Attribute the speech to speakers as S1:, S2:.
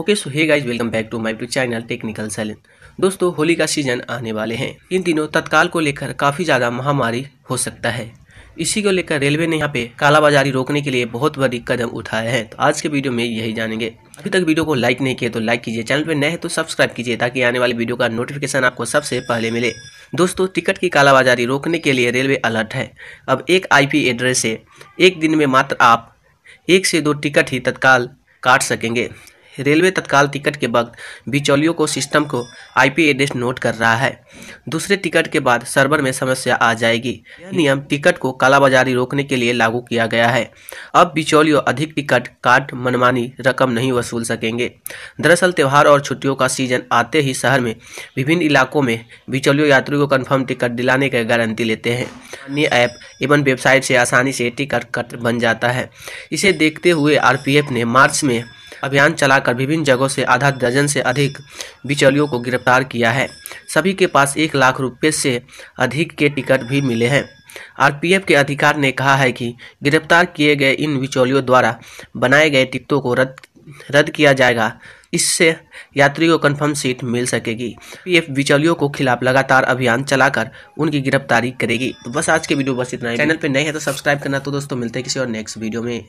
S1: okay so hey guys welcome back to my to channel technical salon दोस्तों होली का season आने वाले हैं इन दिनों तत्काल को लेकर काफ़ी ज़्यादा महामारी हो सकता है इसी को लेकर रेलवे ने यहाँ पे कालाबाजारी रोकने के लिए बहुत बड़ी कदम उठाए हैं तो आज के वीडियो में यही जानेंगे अभी तक वीडियो को लाइक नहीं किया तो लाइक कीजिए चैनल पर नए हैं तो सब्सक्राइब कीजिए ताकि आने वाली वीडियो का नोटिफिकेशन आपको सबसे पहले मिले दोस्तों टिकट की कालाबाजारी रोकने के लिए रेलवे अलर्ट है अब एक आई एड्रेस से एक दिन में मात्र आप एक से दो टिकट ही तत्काल काट सकेंगे रेलवे तत्काल टिकट के वक्त बिचौलियों को सिस्टम को आईपी एड्रेस नोट कर रहा है दूसरे टिकट के बाद सर्वर में समस्या आ जाएगी यह नियम टिकट को कालाबाजारी रोकने के लिए लागू किया गया है अब बिचौलियों अधिक टिकट काट मनमानी रकम नहीं वसूल सकेंगे दरअसल त्यौहार और छुट्टियों का सीजन आते ही शहर में विभिन्न इलाकों में बिचौलियों यात्रियों को कन्फर्म टिकट दिलाने की गारंटी लेते हैं अन्य ऐप एवं वेबसाइट से आसानी से टिकट कट बन जाता है इसे देखते हुए आर ने मार्च में अभियान चलाकर विभिन्न जगहों से आधा दर्जन से अधिक बिचौलियों को गिरफ्तार किया है सभी के पास एक लाख रुपये से अधिक के टिकट भी मिले हैं आरपीएफ के अधिकार ने कहा है कि गिरफ्तार किए गए इन बिचौलियों द्वारा बनाए गए टिकटों को रद्द रद्द किया जाएगा इससे यात्रियों को कन्फर्म सीट मिल सकेगी पीएफ बिचौलियों को खिलाफ लगातार अभियान चलाकर उनकी गिरफ्तारी करेगी तो बस आज के वीडियो बस इतना ही चैनल पर नए हैं तो सब्सक्राइब करना तो दोस्तों मिलते हैं किसी और नेक्स्ट वीडियो में